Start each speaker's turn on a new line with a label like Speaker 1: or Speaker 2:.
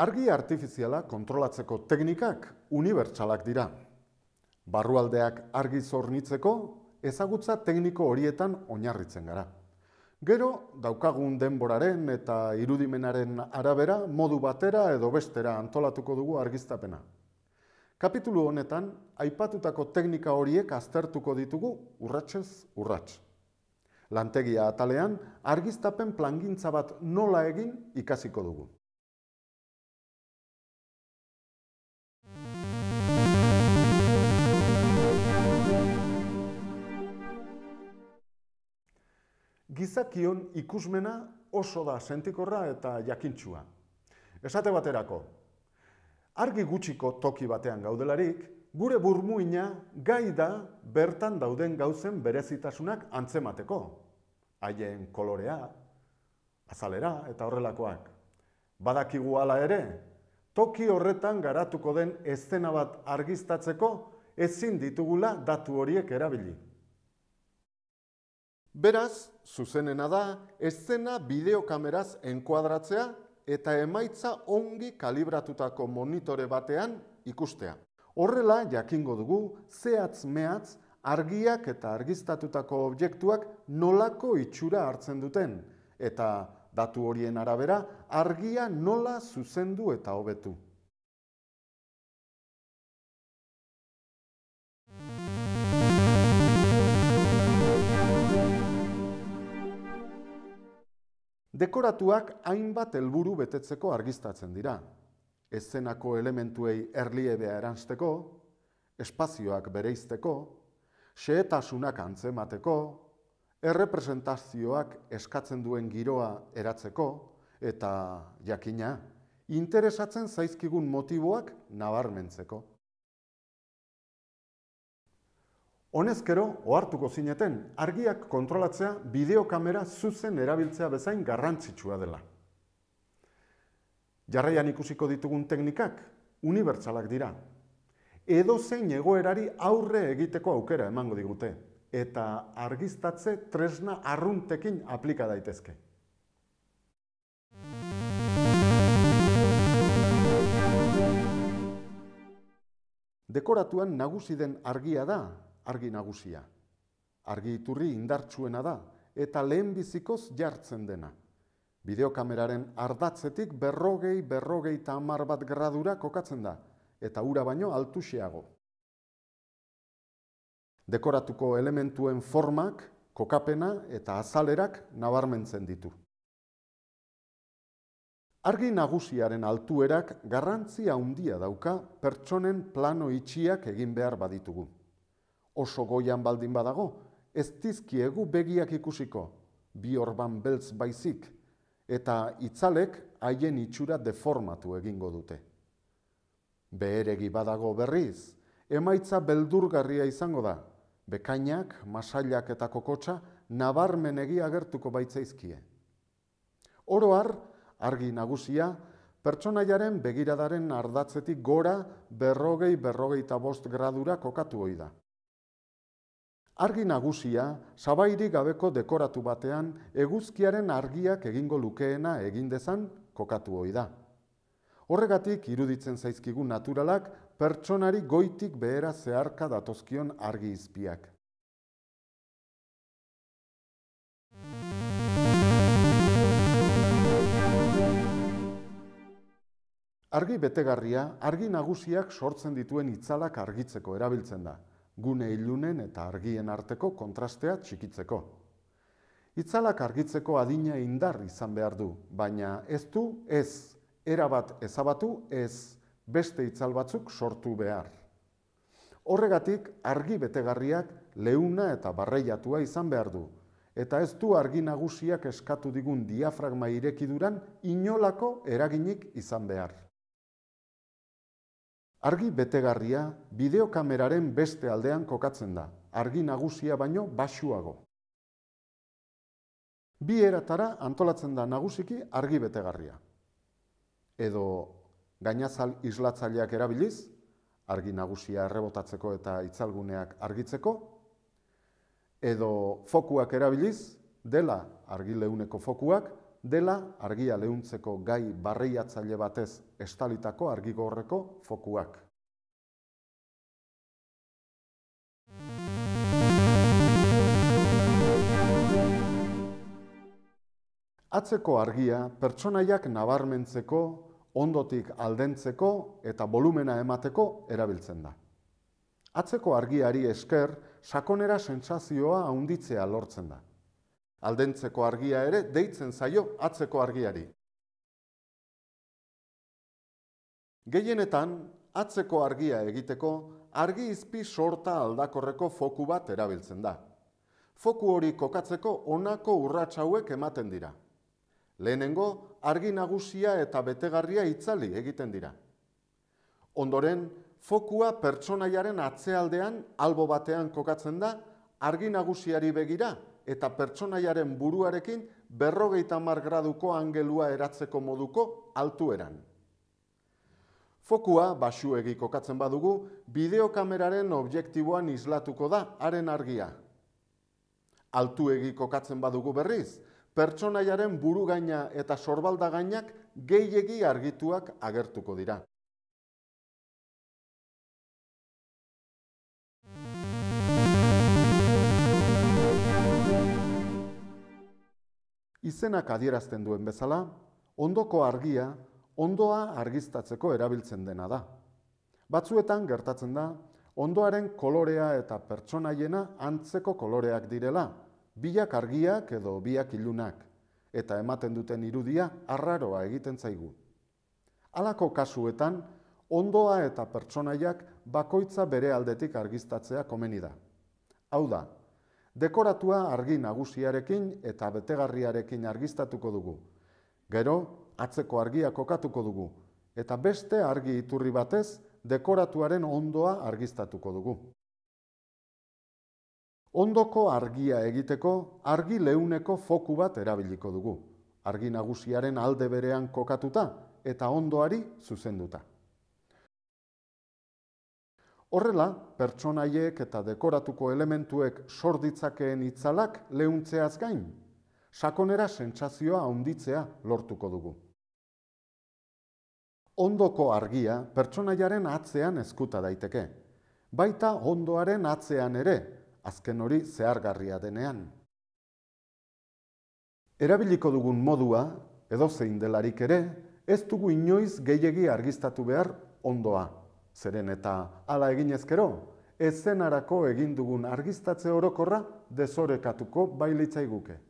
Speaker 1: Argia artifiziala kontrolatzeko teknikak unibertsalak dira. Barrualdeak argi zornitzeko ezagutza tekniko horietan oinarritzen gara. Gero, daukagun denboraren eta irudimenaren arabera, modu batera edo bestera antolatuko dugu argiztapena. Kapitulu honetan aipatutako teknika horiek aztertuko ditugu urratsez urrats. Lantegia atalean argiztapen plangintza bat nola egin ikasiko dugu. gizakion ikusmena oso da sentikorra eta jakintxua. Esate baterako, argi gutxiko toki batean gaudelarik, gure burmuina gai da bertan dauden gauzen berezitasunak antzemateko. Haien kolorea, azalera eta horrelakoak. Badakigu ala ere, toki horretan garatuko den estena bat argiztatzeko ezin ditugula datu horiek erabili. Beraz, zuzenena da, eszena bideokameraz enkuadratzea eta emaitza ongi kalibratutako monitore batean ikustea. Horrela, jakingo dugu, zehatz mehatz, argiak eta argiztatutako objektuak nolako itxura hartzen duten, eta datu horien arabera, argia nola zuzendu eta hobetu. Dekoratuak hainbat helburu betetzeko argistatzen dira. Ezenako elementuei erliebea eransteko, espazioak bereizteko, xehetasunak antzemateko, errepresentazioak eskatzen duen giroa eratzeko, eta, jakina, interesatzen zaizkigun motiboak nabarmentzeko. Honezkero, ohartuko zineten, argiak kontrolatzea bideokamera zuzen erabiltzea bezain garrantzitsua dela. Jarraian ikusiko ditugun teknikak, unibertsalak dira. Edo zein egoerari aurre egiteko aukera emango digute, eta argiztatze tresna arruntekin aplika daitezke. Dekoratuan nagusi den argia da argi nagusia. Argi iturri indartsuena da eta lehenbizikoz jartzen dena. Bideokameraren ardatzetik berrogei berrogei eta hamar bat gradura kokatzen da, eta ura baino altuxeago. Dekoratuko elementuen formak, kokapena eta azalerak nabarmentzen ditu. Argi nagusiaren altuerak garrantzia handia dauka pertsonen plano itxiak egin behar baditugu oso goian baldin badago, ez dizkiegu begiak ikusiko, bi orban beltz baizik, eta itzalek haien itxura deformatu egingo dute. Beheregi badago berriz, emaitza beldurgarria izango da, bekainak, masailak eta kokotxa, nabarmen egia gertuko baitzaizkie. Oroar, argi nagusia, pertsonaiaren begiradaren ardatzetik gora berrogei berrogeita bost gradura kokatu hoi da. Argi nagusia, sabairi gabeko dekoratu batean eguzkiaren argiak egingo lukeena egin dezan kokatu hoi da. Horregatik iruditzen zaizkigu naturalak pertsonari goitik behera zeharka datozkion argi izpiak. Argi betegarria, argi nagusiak sortzen dituen itzalak argitzeko erabiltzen da gune ilunen eta argien arteko kontrastea txikitzeko. Itzalak argitzeko adina indar izan behar du, baina ez du, ez, erabat ezabatu, ez, beste itzal batzuk sortu behar. Horregatik, argi betegarriak leuna eta barreiatua izan behar du, eta ez du argi nagusiak eskatu digun diafragma irekiduran inolako eraginik izan behar. Argi betegarria bideokameraren beste aldean kokatzen da, argi nagusia baino basuago. Bi eratara antolatzen da nagusiki argi betegarria. Edo gainazal islatzaileak erabiliz, argi nagusia errebotatzeko eta itzalguneak argitzeko, edo fokuak erabiliz, dela argi leuneko fokuak dela argia lehuntzeko gai barriatzaile batez estalitako argigorreko fokuak. Atzeko argia pertsonaiak nabarmentzeko, ondotik aldentzeko eta volumena emateko erabiltzen da. Atzeko argiari esker, sakonera sentsazioa haunditzea lortzen da aldentzeko argia ere deitzen zaio atzeko argiari. Gehienetan, atzeko argia egiteko, argi izpi sorta aldakorreko foku bat erabiltzen da. Foku hori kokatzeko onako urrats hauek ematen dira. Lehenengo, argi nagusia eta betegarria itzali egiten dira. Ondoren, fokua pertsonaiaren atzealdean albo batean kokatzen da, argi nagusiari begira eta pertsonaiaren buruarekin berrogeita mar graduko angelua eratzeko moduko altueran. Fokua, basuegi kokatzen badugu, bideokameraren objektiboan islatuko da, haren argia. Altuegi kokatzen badugu berriz, pertsonaiaren buru gaina eta sorbalda gainak gehiegi argituak agertuko dira. izenak adierazten duen bezala, ondoko argia ondoa argiztatzeko erabiltzen dena da. Batzuetan gertatzen da, ondoaren kolorea eta pertsonaiena antzeko koloreak direla, biak argiak edo biak ilunak, eta ematen duten irudia arraroa egiten zaigu. Halako kasuetan, ondoa eta pertsonaiak bakoitza bere aldetik argiztatzea komeni da. Hau da, Dekoratua argi nagusiarekin eta betegarriarekin argistatuko dugu. Gero, atzeko argia kokatuko dugu eta beste argi iturri batez dekoratuaren ondoa argistatuko dugu. Ondoko argia egiteko, argi leuneko foku bat erabiliko dugu, argi nagusiaren alde berean kokatuta eta ondoari zuzenduta. Horrela, pertsonaiek eta dekoratuko elementuek sorditzakeen itzalak lehuntzeaz gain, sakonera sentsazioa onditzea lortuko dugu. Ondoko argia pertsonaiaren atzean ezkuta daiteke, baita ondoaren atzean ere, azken hori zehargarria denean. Erabiliko dugun modua, edo zein delarik ere, ez dugu inoiz gehiegi argiztatu behar ondoa zeren eta ala eginezkero, ezenarako egindugun dugun argiztatze orokorra desorekatuko bailitzaiguke.